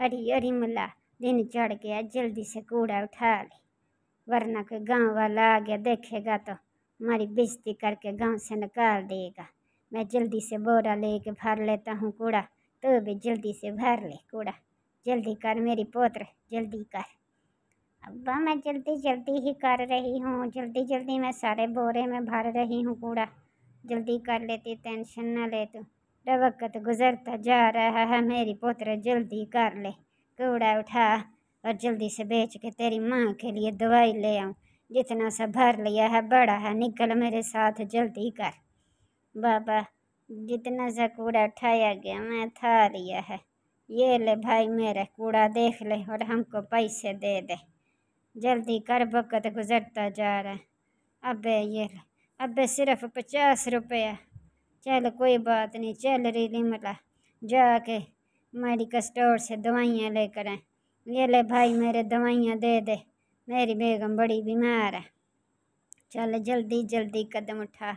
अरी अरी मुला दिन चढ़ गया जल्दी से कूड़ा उठा ले वरना के गांव वाला आ गया देखेगा तो हमारी बेजती करके गांव से निकाल देगा मैं जल्दी से बोरा लेके भर लेता हूँ कूड़ा तो भी जल्दी से भर ले कूड़ा जल्दी कर मेरी पोत्र जल्दी कर अब्बा मैं जल्दी जल्दी ही कर रही हूँ जल्दी जल्दी मैं सारे बोरे में भर रही हूँ कूड़ा जल्दी कर लेती टेंशन ना ले तू वक्त तो गुजरता जा रहा है मेरी पोत्र जल्दी कर ले कूड़ा उठा और जल्दी से बेच के तेरी माँ के लिए दवाई ले आऊँ जितना सा भर लिया है बड़ा है निकल मेरे साथ जल्दी कर बाबा जितना सा कूड़ा उठाया गया मैं था लिया है ये ले भाई मेरा कूड़ा देख ले और हमको पैसे दे दे जल्दी कर वक्त गुजरता जा रहा है अबे ये ले अबे सिर्फ पचास रुपया चल कोई बात नहीं चल रेली मतलब जाके मेडिकल स्टोर से दवाइयाँ लेकर आए ये ले भाई मेरे दवाइयाँ दे दे मेरी बेगम बड़ी बीमार है चल जल्दी जल्दी कदम उठा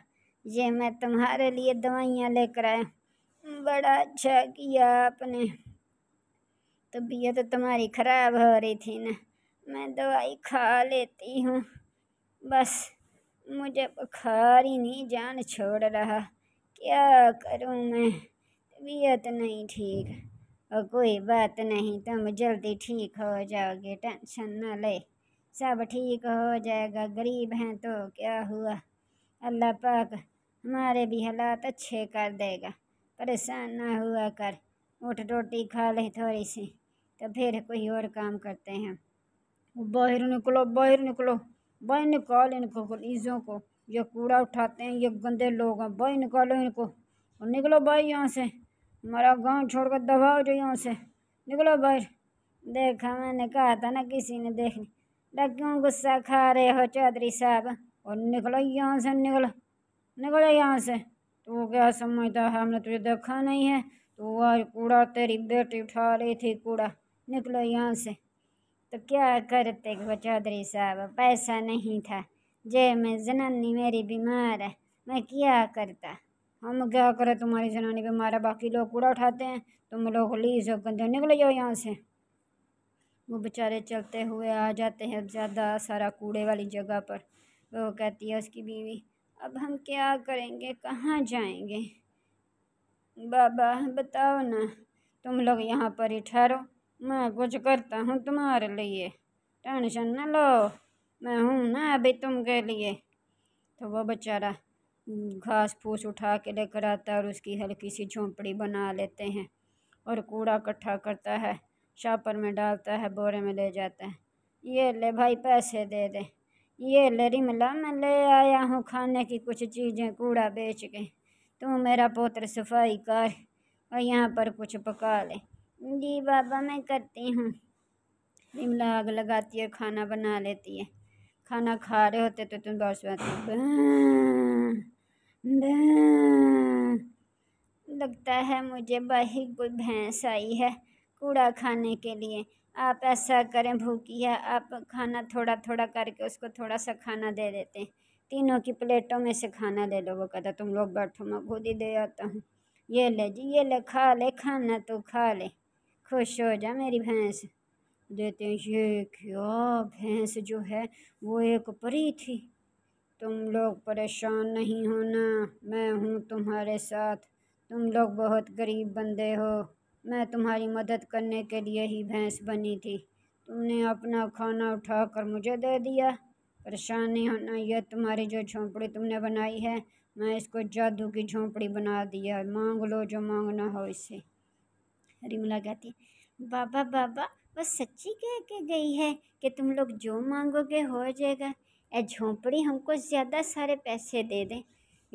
ये मैं तुम्हारे लिए दवाइयाँ लेकर आया बड़ा अच्छा किया आपने तबीयत तो तुम्हारी ख़राब हो रही थी ना मैं दवाई खा लेती हूँ बस मुझे बुखार ही नहीं जान छोड़ रहा क्या करूँ मैं तबीयत नहीं ठीक और कोई बात नहीं तुम जल्दी ठीक हो जाओगे टेंशन न ले सब ठीक हो जाएगा गरीब हैं तो क्या हुआ अल्लाह पाक हमारे भी हालात अच्छे कर देगा परेशान ना हुआ कर उठ रोटी खा ले थोड़ी सी तो फिर कोई और काम करते हैं बाहर निकलो बाहर निकलो बाहर निकाल इनको ईजों को ये कूड़ा उठाते हैं ये गंदे लोग हैं भाई निकालो इनको और निकलो भाई यहाँ से हमारा गांव छोड़कर दबाओ जो यहाँ से निकलो भाई देखा मैंने कहा था ना किसी ने देखने डा क्यों गुस्सा खा रहे हो चौधरी साहब और निकलो यहाँ से निकलो निकलो यहाँ से तो क्या समझता है हमने तुझे देखा नहीं है तो आज कूड़ा तेरी बेटी उठा रही थी कूड़ा निकलो यहाँ से तो क्या करते चौधरी साहब पैसा नहीं था जे मैं जनानी मेरी बीमार है मैं क्या करता हम क्या करो तुम्हारी जनानी बीमार है बाकी लोग कूड़ा उठाते हैं तुम लोग प्लीज गंदे निकल जाओ यहाँ से वो बेचारे चलते हुए आ जाते हैं ज़्यादा सारा कूड़े वाली जगह पर वो कहती है उसकी बीवी अब हम क्या करेंगे कहाँ जाएंगे बाबा बताओ ना तुम लोग यहाँ पर ही ठहरो मैं कुछ करता हूँ तुम्हारे लिए टेंशन न लो मैं हूँ ना अभी तुम के लिए तो वो बेचारा घास फूस उठा के लेकर आता है और उसकी हल्की सी झोंपड़ी बना लेते हैं और कूड़ा इकट्ठा करता है छापर में डालता है बोरे में ले जाता है ये ले भाई पैसे दे दे ये ले रिमला मैं ले आया हूँ खाने की कुछ चीज़ें कूड़ा बेच के तू मेरा पोत्र सफाई कर और यहाँ पर कुछ पका ले जी बाबा मैं करती हूँ रिमला आग लगाती है खाना बना लेती है खाना खा रहे होते तो तुम बहुत में लगता है मुझे बाहर कोई भैंस आई है कूड़ा खाने के लिए आप ऐसा करें भूखी है आप खाना थोड़ा थोड़ा करके उसको थोड़ा सा खाना दे देते हैं तीनों की प्लेटों में से खाना ले लो वो कहता तुम लोग बैठो मैं खुद ही दे आता हूँ ये ले जी ये ले खा ले खाना तो खा ले खुश हो जा मेरी भैंस देते हैं ये क्या भैंस जो है वो एक परी थी तुम लोग परेशान नहीं होना मैं हूँ तुम्हारे साथ तुम लोग बहुत गरीब बंदे हो मैं तुम्हारी मदद करने के लिए ही भैंस बनी थी तुमने अपना खाना उठाकर मुझे दे दिया परेशान नहीं होना यह तुम्हारी जो झोंपड़ी तुमने बनाई है मैं इसको जादू की झोंपड़ी बना दिया मांग लो जो मांगना हो इसे हरीमला कहती बाबा बाबा वह सच्ची कह के गई है कि तुम लोग जो मांगोगे हो जाएगा ए झोंपड़ी हमको ज़्यादा सारे पैसे दे दें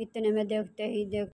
इतने में देखते ही देख